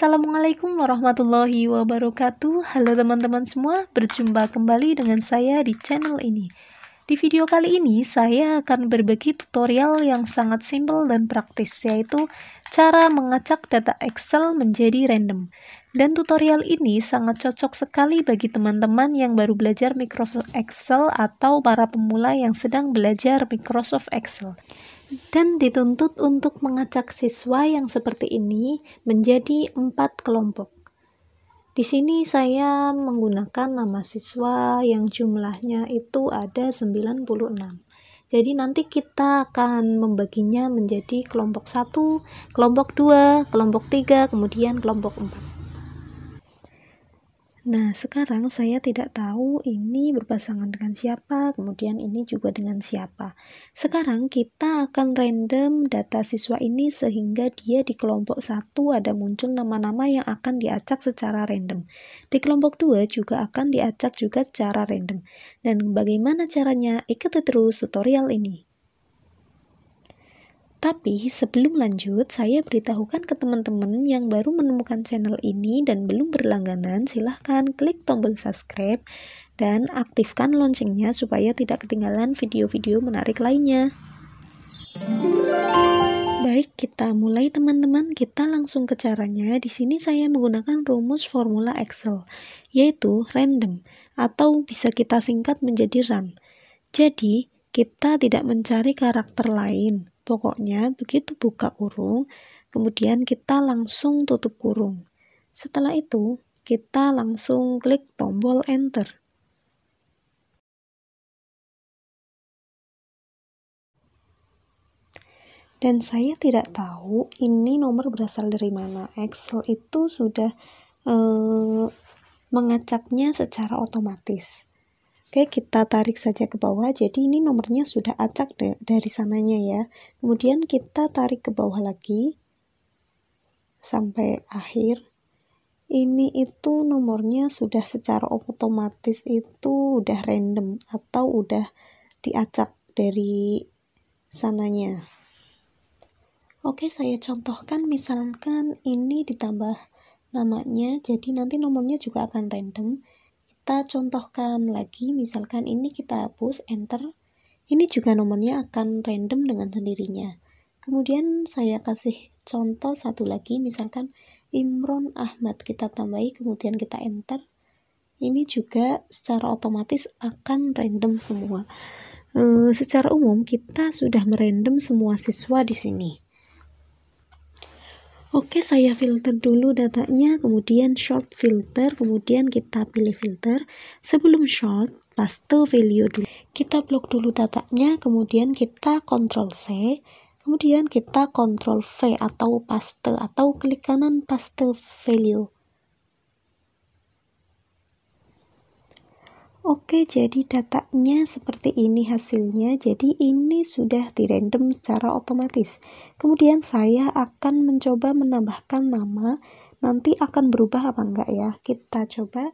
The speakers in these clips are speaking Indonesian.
Assalamualaikum warahmatullahi wabarakatuh Halo teman-teman semua, berjumpa kembali dengan saya di channel ini Di video kali ini saya akan berbagi tutorial yang sangat simple dan praktis Yaitu cara mengacak data Excel menjadi random Dan tutorial ini sangat cocok sekali bagi teman-teman yang baru belajar Microsoft Excel Atau para pemula yang sedang belajar Microsoft Excel dan dituntut untuk mengacak siswa yang seperti ini menjadi empat kelompok. Di sini saya menggunakan nama siswa yang jumlahnya itu ada 96. Jadi nanti kita akan membaginya menjadi kelompok 1, kelompok 2, kelompok 3, kemudian kelompok 4. Nah, sekarang saya tidak tahu ini berpasangan dengan siapa, kemudian ini juga dengan siapa. Sekarang kita akan random data siswa ini sehingga dia di kelompok satu ada muncul nama-nama yang akan diacak secara random. Di kelompok 2 juga akan diacak juga secara random. Dan bagaimana caranya? Ikuti terus tutorial ini. Tapi sebelum lanjut, saya beritahukan ke teman-teman yang baru menemukan channel ini dan belum berlangganan, silahkan klik tombol subscribe dan aktifkan loncengnya supaya tidak ketinggalan video-video menarik lainnya. Baik, kita mulai teman-teman. Kita langsung ke caranya. Di sini saya menggunakan rumus formula Excel, yaitu random atau bisa kita singkat menjadi run. Jadi, kita tidak mencari karakter lain, Pokoknya begitu buka kurung, kemudian kita langsung tutup kurung. Setelah itu, kita langsung klik tombol enter. Dan saya tidak tahu ini nomor berasal dari mana. Excel itu sudah eh, mengacaknya secara otomatis. Oke, kita tarik saja ke bawah. Jadi ini nomornya sudah acak dari sananya ya. Kemudian kita tarik ke bawah lagi sampai akhir. Ini itu nomornya sudah secara otomatis itu udah random atau udah diacak dari sananya. Oke, saya contohkan misalkan ini ditambah namanya, jadi nanti nomornya juga akan random kita contohkan lagi misalkan ini kita hapus enter ini juga nomornya akan random dengan sendirinya kemudian saya kasih contoh satu lagi misalkan Imron Ahmad kita tambahi kemudian kita enter ini juga secara otomatis akan random semua uh, secara umum kita sudah merandom semua siswa di sini Oke, saya filter dulu datanya, kemudian short filter, kemudian kita pilih filter. Sebelum short, paste value dulu. Kita blok dulu datanya, kemudian kita control C, kemudian kita control V atau paste atau klik kanan paste value. Oke, jadi datanya seperti ini hasilnya. Jadi ini sudah di random secara otomatis. Kemudian saya akan mencoba menambahkan nama. Nanti akan berubah apa enggak ya? Kita coba.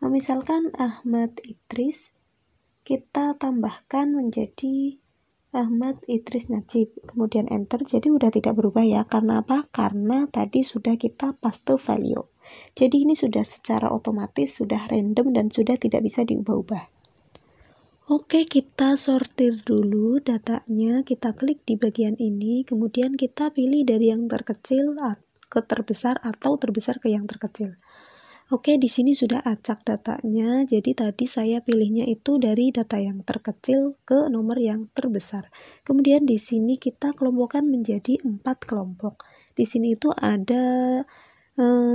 Nah, misalkan Ahmad Idris, kita tambahkan menjadi Ahmad Idris Najib. Kemudian enter. Jadi udah tidak berubah ya. Karena apa? Karena tadi sudah kita paste value. Jadi ini sudah secara otomatis, sudah random dan sudah tidak bisa diubah-ubah. Oke, kita sortir dulu datanya, kita klik di bagian ini, kemudian kita pilih dari yang terkecil ke terbesar atau terbesar ke yang terkecil. Oke, di sini sudah acak datanya. Jadi tadi saya pilihnya itu dari data yang terkecil ke nomor yang terbesar. Kemudian di sini kita kelompokkan menjadi empat kelompok. Di sini itu ada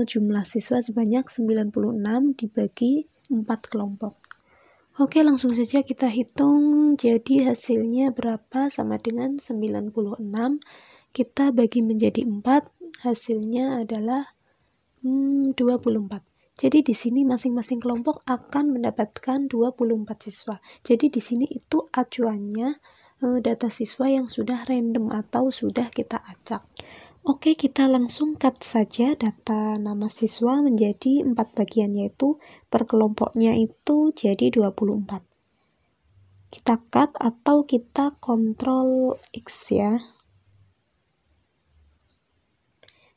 jumlah siswa sebanyak 96 dibagi 4 kelompok. Oke, langsung saja kita hitung. Jadi hasilnya berapa sama dengan 96. Kita bagi menjadi 4, hasilnya adalah hmm, 24. Jadi di sini masing-masing kelompok akan mendapatkan 24 siswa. Jadi di sini itu acuannya eh, data siswa yang sudah random atau sudah kita acak. Oke, kita langsung cut saja data nama siswa menjadi empat bagian yaitu per kelompoknya itu jadi 24. Kita cut atau kita kontrol X ya.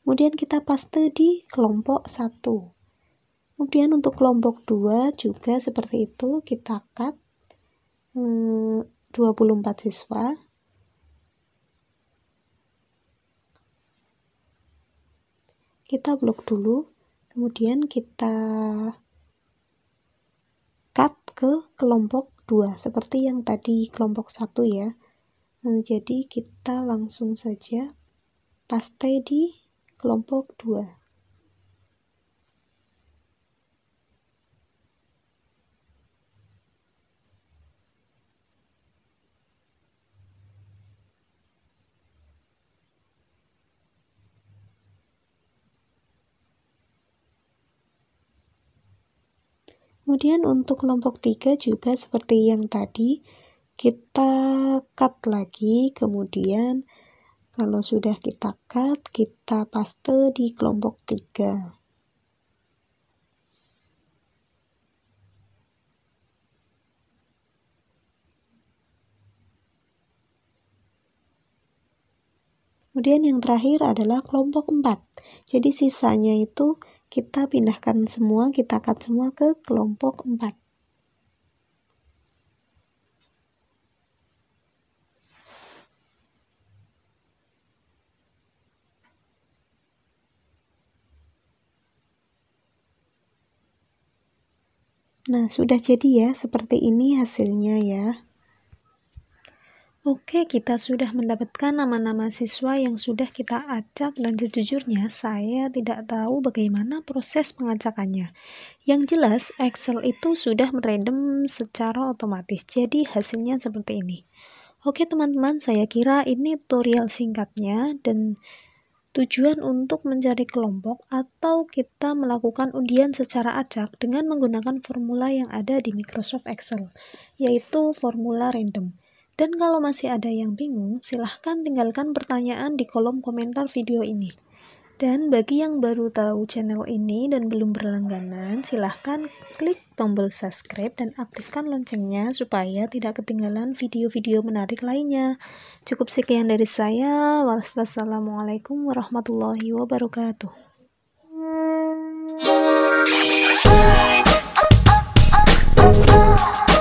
Kemudian kita paste di kelompok 1. Kemudian untuk kelompok 2 juga seperti itu, kita cut 24 eh, siswa. kita blok dulu kemudian kita cut ke kelompok 2 seperti yang tadi kelompok 1 ya nah, jadi kita langsung saja paste di kelompok 2 kemudian untuk kelompok 3 juga seperti yang tadi kita cut lagi kemudian kalau sudah kita cut kita paste di kelompok 3 Kemudian yang terakhir adalah kelompok 4. Jadi sisanya itu kita pindahkan semua, kita cut semua ke kelompok 4. Nah, sudah jadi ya, seperti ini hasilnya ya. Oke, kita sudah mendapatkan nama-nama siswa yang sudah kita acak dan sejujurnya saya tidak tahu bagaimana proses pengacakannya. Yang jelas, Excel itu sudah merandom secara otomatis, jadi hasilnya seperti ini. Oke teman-teman, saya kira ini tutorial singkatnya dan tujuan untuk mencari kelompok atau kita melakukan undian secara acak dengan menggunakan formula yang ada di Microsoft Excel, yaitu formula random. Dan kalau masih ada yang bingung, silahkan tinggalkan pertanyaan di kolom komentar video ini. Dan bagi yang baru tahu channel ini dan belum berlangganan, silahkan klik tombol subscribe dan aktifkan loncengnya supaya tidak ketinggalan video-video menarik lainnya. Cukup sekian dari saya. Wassalamualaikum warahmatullahi wabarakatuh.